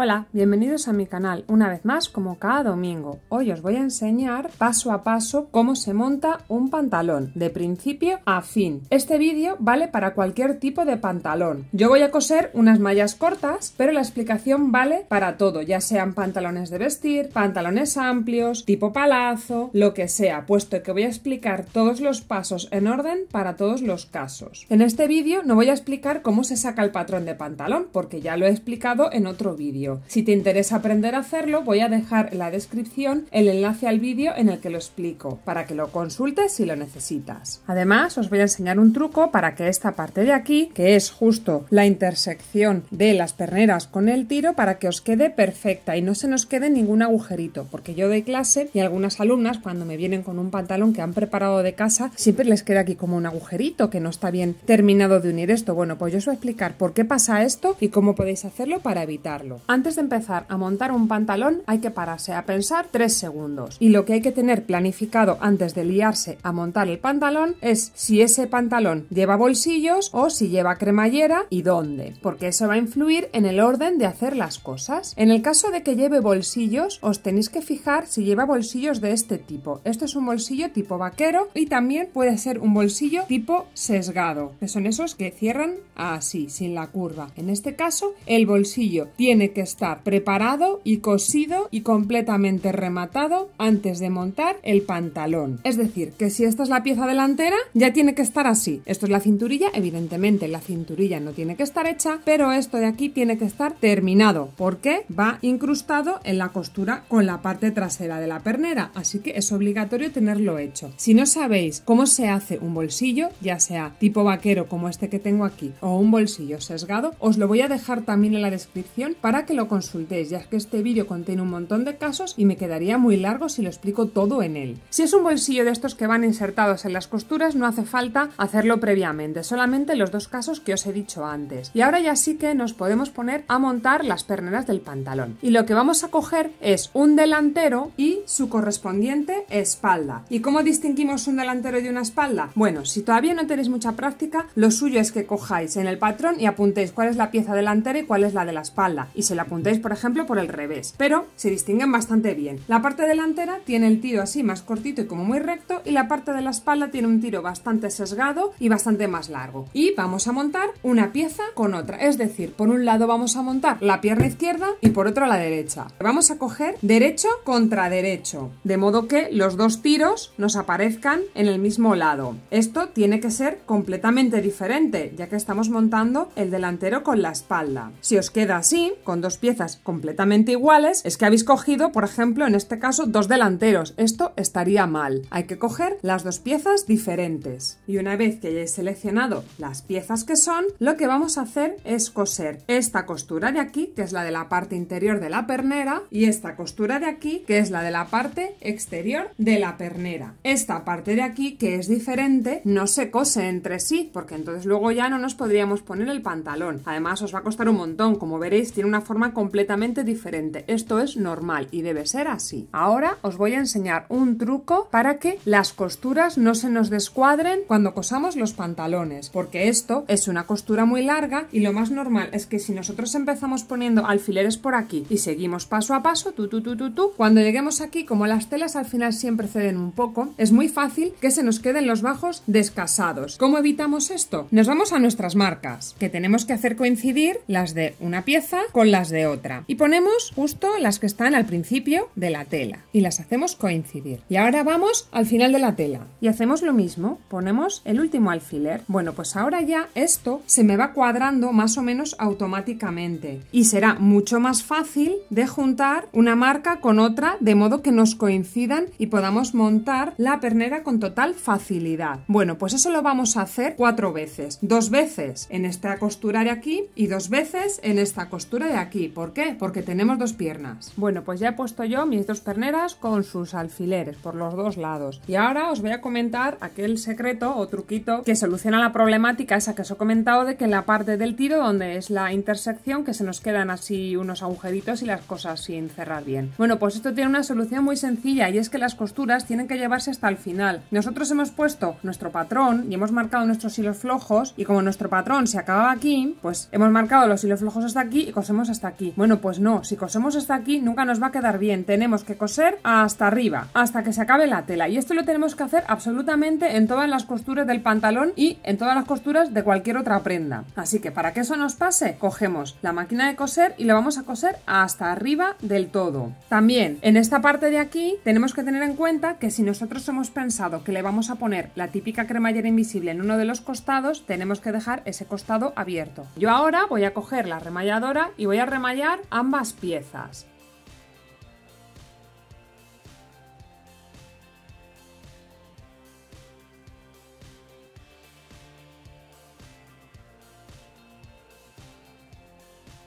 Hola, bienvenidos a mi canal una vez más como cada domingo. Hoy os voy a enseñar paso a paso cómo se monta un pantalón de principio a fin. Este vídeo vale para cualquier tipo de pantalón. Yo voy a coser unas mallas cortas, pero la explicación vale para todo, ya sean pantalones de vestir, pantalones amplios, tipo palazo, lo que sea, puesto que voy a explicar todos los pasos en orden para todos los casos. En este vídeo no voy a explicar cómo se saca el patrón de pantalón, porque ya lo he explicado en otro vídeo. Si te interesa aprender a hacerlo, voy a dejar en la descripción el enlace al vídeo en el que lo explico, para que lo consultes si lo necesitas. Además, os voy a enseñar un truco para que esta parte de aquí, que es justo la intersección de las perneras con el tiro, para que os quede perfecta y no se nos quede ningún agujerito, porque yo doy clase y algunas alumnas cuando me vienen con un pantalón que han preparado de casa, siempre les queda aquí como un agujerito que no está bien terminado de unir esto. Bueno, pues yo os voy a explicar por qué pasa esto y cómo podéis hacerlo para evitarlo. Antes de empezar a montar un pantalón hay que pararse a pensar tres segundos. Y lo que hay que tener planificado antes de liarse a montar el pantalón es si ese pantalón lleva bolsillos o si lleva cremallera y dónde. Porque eso va a influir en el orden de hacer las cosas. En el caso de que lleve bolsillos, os tenéis que fijar si lleva bolsillos de este tipo. Esto es un bolsillo tipo vaquero y también puede ser un bolsillo tipo sesgado, que son esos que cierran así, sin la curva. En este caso, el bolsillo tiene que estar preparado y cosido y completamente rematado antes de montar el pantalón. Es decir, que si esta es la pieza delantera, ya tiene que estar así. Esto es la cinturilla, evidentemente la cinturilla no tiene que estar hecha, pero esto de aquí tiene que estar terminado, porque va incrustado en la costura con la parte trasera de la pernera, así que es obligatorio tenerlo hecho. Si no sabéis cómo se hace un bolsillo, ya sea tipo vaquero como este que tengo aquí, o un bolsillo sesgado, os lo voy a dejar también en la descripción para que que lo consultéis, ya que este vídeo contiene un montón de casos y me quedaría muy largo si lo explico todo en él. Si es un bolsillo de estos que van insertados en las costuras, no hace falta hacerlo previamente, solamente los dos casos que os he dicho antes. Y ahora ya sí que nos podemos poner a montar las perneras del pantalón. Y lo que vamos a coger es un delantero y su correspondiente espalda. ¿Y cómo distinguimos un delantero de una espalda? Bueno, si todavía no tenéis mucha práctica, lo suyo es que cojáis en el patrón y apuntéis cuál es la pieza delantera y cuál es la de la espalda. Y se la apuntáis, por ejemplo, por el revés, pero se distinguen bastante bien. La parte delantera tiene el tiro así más cortito y como muy recto, y la parte de la espalda tiene un tiro bastante sesgado y bastante más largo. Y vamos a montar una pieza con otra, es decir, por un lado vamos a montar la pierna izquierda y por otro la derecha. Vamos a coger derecho contra derecho, de modo que los dos tiros nos aparezcan en el mismo lado. Esto tiene que ser completamente diferente, ya que estamos montando el delantero con la espalda. Si os queda así, con dos piezas completamente iguales, es que habéis cogido, por ejemplo, en este caso, dos delanteros. Esto estaría mal. Hay que coger las dos piezas diferentes. Y una vez que hayáis seleccionado las piezas que son, lo que vamos a hacer es coser esta costura de aquí, que es la de la parte interior de la pernera, y esta costura de aquí, que es la de la parte exterior de la pernera. Esta parte de aquí, que es diferente, no se cose entre sí, porque entonces luego ya no nos podríamos poner el pantalón. Además, os va a costar un montón. Como veréis, tiene una forma completamente diferente. Esto es normal y debe ser así. Ahora os voy a enseñar un truco para que las costuras no se nos descuadren cuando cosamos los pantalones, porque esto es una costura muy larga y lo más normal es que si nosotros empezamos poniendo alfileres por aquí y seguimos paso a paso, tú, tú, tú, tú, cuando lleguemos aquí, como las telas al final siempre ceden un poco, es muy fácil que se nos queden los bajos descasados. ¿Cómo evitamos esto? Nos vamos a nuestras marcas, que tenemos que hacer coincidir las de una pieza con las de otra y ponemos justo las que están al principio de la tela y las hacemos coincidir. Y ahora vamos al final de la tela y hacemos lo mismo, ponemos el último alfiler. Bueno, pues ahora ya esto se me va cuadrando más o menos automáticamente y será mucho más fácil de juntar una marca con otra de modo que nos coincidan y podamos montar la pernera con total facilidad. Bueno, pues eso lo vamos a hacer cuatro veces, dos veces en esta costura de aquí y dos veces en esta costura de aquí ¿Por qué? Porque tenemos dos piernas. Bueno, pues ya he puesto yo mis dos perneras con sus alfileres por los dos lados. Y ahora os voy a comentar aquel secreto o truquito que soluciona la problemática esa que os he comentado de que en la parte del tiro, donde es la intersección, que se nos quedan así unos agujeritos y las cosas sin cerrar bien. Bueno, pues esto tiene una solución muy sencilla y es que las costuras tienen que llevarse hasta el final. Nosotros hemos puesto nuestro patrón y hemos marcado nuestros hilos flojos y como nuestro patrón se acababa aquí, pues hemos marcado los hilos flojos hasta aquí y cosemos hasta aquí. Bueno, pues no, si cosemos hasta aquí nunca nos va a quedar bien. Tenemos que coser hasta arriba, hasta que se acabe la tela. Y esto lo tenemos que hacer absolutamente en todas las costuras del pantalón y en todas las costuras de cualquier otra prenda. Así que para que eso nos pase, cogemos la máquina de coser y lo vamos a coser hasta arriba del todo. También en esta parte de aquí tenemos que tener en cuenta que si nosotros hemos pensado que le vamos a poner la típica cremallera invisible en uno de los costados, tenemos que dejar ese costado abierto. Yo ahora voy a coger la remalladora y voy a remallar ambas piezas.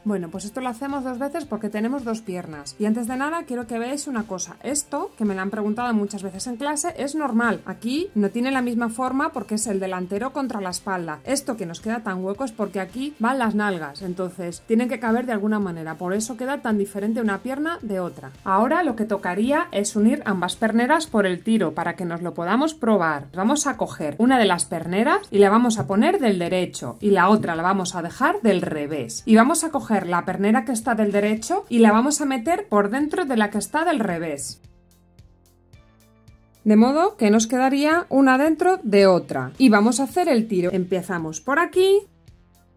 Bueno, pues esto lo hacemos dos veces porque tenemos dos piernas. Y antes de nada quiero que veáis una cosa. Esto, que me lo han preguntado muchas veces en clase, es normal. Aquí no tiene la misma forma porque es el delantero contra la espalda. Esto que nos queda tan hueco es porque aquí van las nalgas. Entonces tienen que caber de alguna manera. Por eso queda tan diferente una pierna de otra. Ahora lo que tocaría es unir ambas perneras por el tiro para que nos lo podamos probar. Vamos a coger una de las perneras y la vamos a poner del derecho y la otra la vamos a dejar del revés. Y vamos a coger la pernera que está del derecho y la vamos a meter por dentro de la que está del revés. De modo que nos quedaría una dentro de otra. Y vamos a hacer el tiro. Empezamos por aquí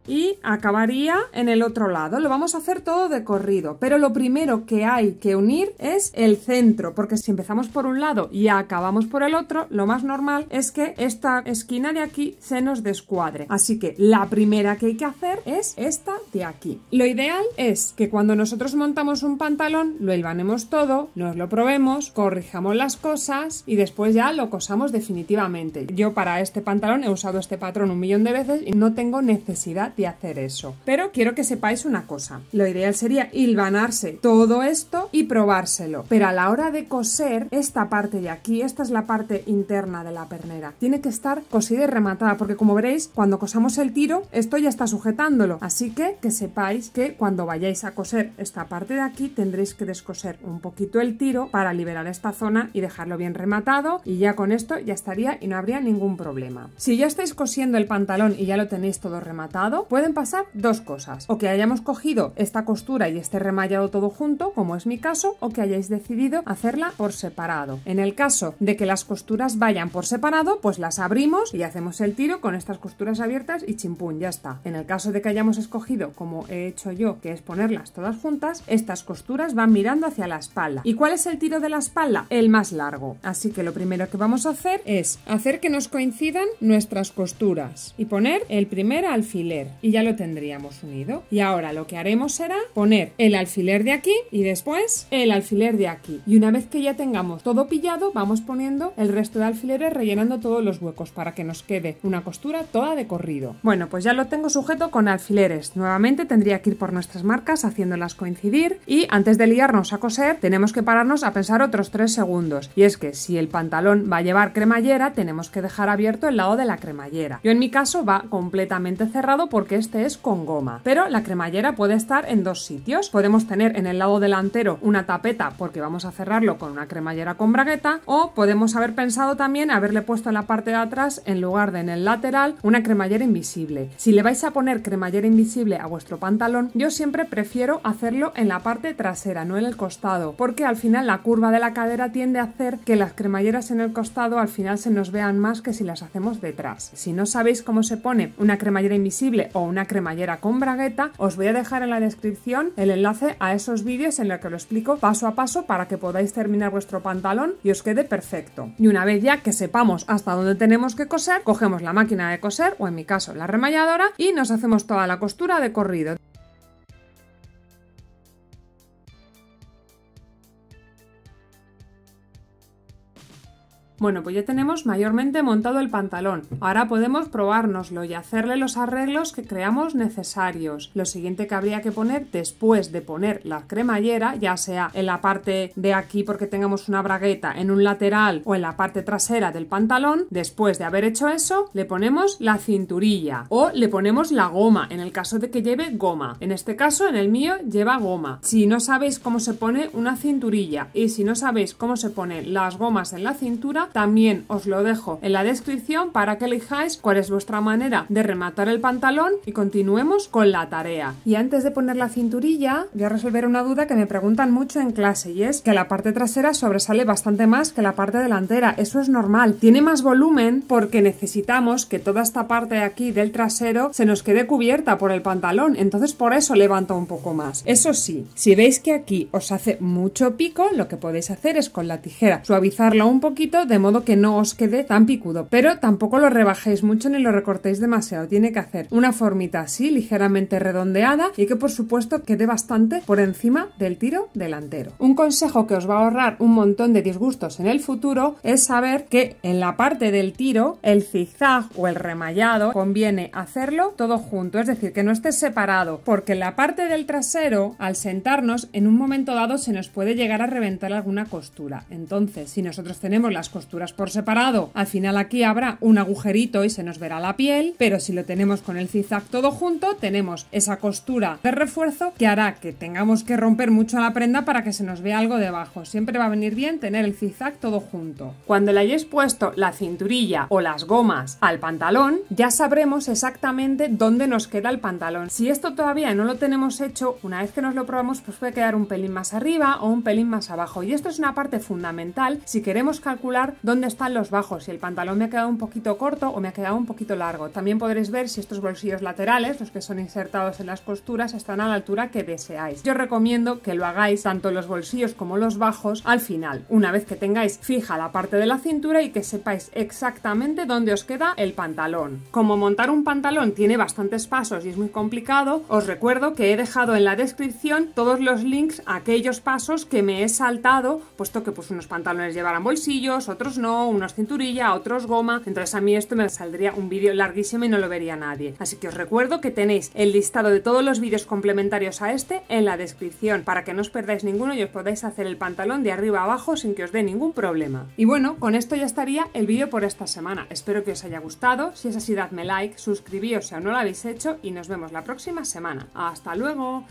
y acabaría en el otro lado. Lo vamos a hacer todo de corrido, pero lo primero que hay que unir es el centro, porque si empezamos por un lado y acabamos por el otro, lo más normal es que esta esquina de aquí se nos descuadre. Así que la primera que hay que hacer es esta de aquí. Lo ideal es que cuando nosotros montamos un pantalón, lo elvanemos todo, nos lo probemos, corrijamos las cosas y después ya lo cosamos definitivamente. Yo para este pantalón he usado este patrón un millón de veces y no tengo necesidad de hacer eso. Pero quiero que sepáis una cosa. Lo ideal sería hilvanarse todo esto y probárselo. Pero a la hora de coser, esta parte de aquí, esta es la parte interna de la pernera. Tiene que estar cosida y rematada porque como veréis, cuando cosamos el tiro, esto ya está sujetándolo. Así que que sepáis que cuando vayáis a coser esta parte de aquí, tendréis que descoser un poquito el tiro para liberar esta zona y dejarlo bien rematado y ya con esto ya estaría y no habría ningún problema. Si ya estáis cosiendo el pantalón y ya lo tenéis todo rematado, pueden pasar dos cosas. O que hayamos cogido esta costura y este remallado todo junto, como es mi caso, o que hayáis decidido hacerla por separado. En el caso de que las costuras vayan por separado, pues las abrimos y hacemos el tiro con estas costuras abiertas y chimpún, ya está. En el caso de que hayamos escogido, como he hecho yo, que es ponerlas todas juntas, estas costuras van mirando hacia la espalda. ¿Y cuál es el tiro de la espalda? El más largo. Así que lo primero que vamos a hacer es hacer que nos coincidan nuestras costuras y poner el primer alfiler y ya lo tendríamos unido. Y ahora lo que haremos será poner el alfiler de aquí y después el alfiler de aquí. Y una vez que ya tengamos todo pillado, vamos poniendo el resto de alfileres rellenando todos los huecos para que nos quede una costura toda de corrido. Bueno, pues ya lo tengo sujeto con alfileres. Nuevamente tendría que ir por nuestras marcas haciéndolas coincidir y antes de liarnos a coser tenemos que pararnos a pensar otros 3 segundos. Y es que si el pantalón va a llevar cremallera tenemos que dejar abierto el lado de la cremallera. Yo en mi caso va completamente cerrado por que este es con goma. Pero la cremallera puede estar en dos sitios. Podemos tener en el lado delantero una tapeta porque vamos a cerrarlo con una cremallera con bragueta o podemos haber pensado también haberle puesto en la parte de atrás en lugar de en el lateral una cremallera invisible. Si le vais a poner cremallera invisible a vuestro pantalón, yo siempre prefiero hacerlo en la parte trasera, no en el costado, porque al final la curva de la cadera tiende a hacer que las cremalleras en el costado al final se nos vean más que si las hacemos detrás. Si no sabéis cómo se pone una cremallera invisible o una cremallera con bragueta, os voy a dejar en la descripción el enlace a esos vídeos en los que lo explico paso a paso para que podáis terminar vuestro pantalón y os quede perfecto. Y una vez ya que sepamos hasta dónde tenemos que coser, cogemos la máquina de coser o en mi caso la remalladora y nos hacemos toda la costura de corrido. Bueno, pues ya tenemos mayormente montado el pantalón. Ahora podemos probárnoslo y hacerle los arreglos que creamos necesarios. Lo siguiente que habría que poner después de poner la cremallera, ya sea en la parte de aquí porque tengamos una bragueta, en un lateral o en la parte trasera del pantalón, después de haber hecho eso, le ponemos la cinturilla o le ponemos la goma, en el caso de que lleve goma. En este caso, en el mío, lleva goma. Si no sabéis cómo se pone una cinturilla y si no sabéis cómo se ponen las gomas en la cintura, también os lo dejo en la descripción para que elijáis cuál es vuestra manera de rematar el pantalón y continuemos con la tarea. Y antes de poner la cinturilla, voy a resolver una duda que me preguntan mucho en clase y es que la parte trasera sobresale bastante más que la parte delantera. Eso es normal. Tiene más volumen porque necesitamos que toda esta parte de aquí del trasero se nos quede cubierta por el pantalón. Entonces por eso levanta un poco más. Eso sí, si veis que aquí os hace mucho pico, lo que podéis hacer es con la tijera suavizarlo un poquito de modo que no os quede tan picudo. Pero tampoco lo rebajéis mucho ni lo recortéis demasiado. Tiene que hacer una formita así, ligeramente redondeada y que por supuesto quede bastante por encima del tiro delantero. Un consejo que os va a ahorrar un montón de disgustos en el futuro es saber que en la parte del tiro el zigzag o el remallado conviene hacerlo todo junto, es decir, que no esté separado, porque en la parte del trasero al sentarnos en un momento dado se nos puede llegar a reventar alguna costura. Entonces, si nosotros tenemos las costuras por separado. Al final aquí habrá un agujerito y se nos verá la piel, pero si lo tenemos con el zigzag todo junto, tenemos esa costura de refuerzo que hará que tengamos que romper mucho la prenda para que se nos vea algo debajo. Siempre va a venir bien tener el zigzag todo junto. Cuando le hayáis puesto la cinturilla o las gomas al pantalón, ya sabremos exactamente dónde nos queda el pantalón. Si esto todavía no lo tenemos hecho, una vez que nos lo probamos, pues puede quedar un pelín más arriba o un pelín más abajo. Y esto es una parte fundamental si queremos calcular dónde están los bajos, si el pantalón me ha quedado un poquito corto o me ha quedado un poquito largo. También podréis ver si estos bolsillos laterales, los que son insertados en las costuras, están a la altura que deseáis. Yo recomiendo que lo hagáis tanto los bolsillos como los bajos al final, una vez que tengáis fija la parte de la cintura y que sepáis exactamente dónde os queda el pantalón. Como montar un pantalón tiene bastantes pasos y es muy complicado, os recuerdo que he dejado en la descripción todos los links a aquellos pasos que me he saltado, puesto que pues unos pantalones llevarán bolsillos, otros no, unos cinturilla, otros goma. Entonces a mí esto me saldría un vídeo larguísimo y no lo vería nadie. Así que os recuerdo que tenéis el listado de todos los vídeos complementarios a este en la descripción para que no os perdáis ninguno y os podáis hacer el pantalón de arriba a abajo sin que os dé ningún problema. Y bueno, con esto ya estaría el vídeo por esta semana. Espero que os haya gustado. Si es así, dadme like, suscribíos si aún no lo habéis hecho y nos vemos la próxima semana. ¡Hasta luego!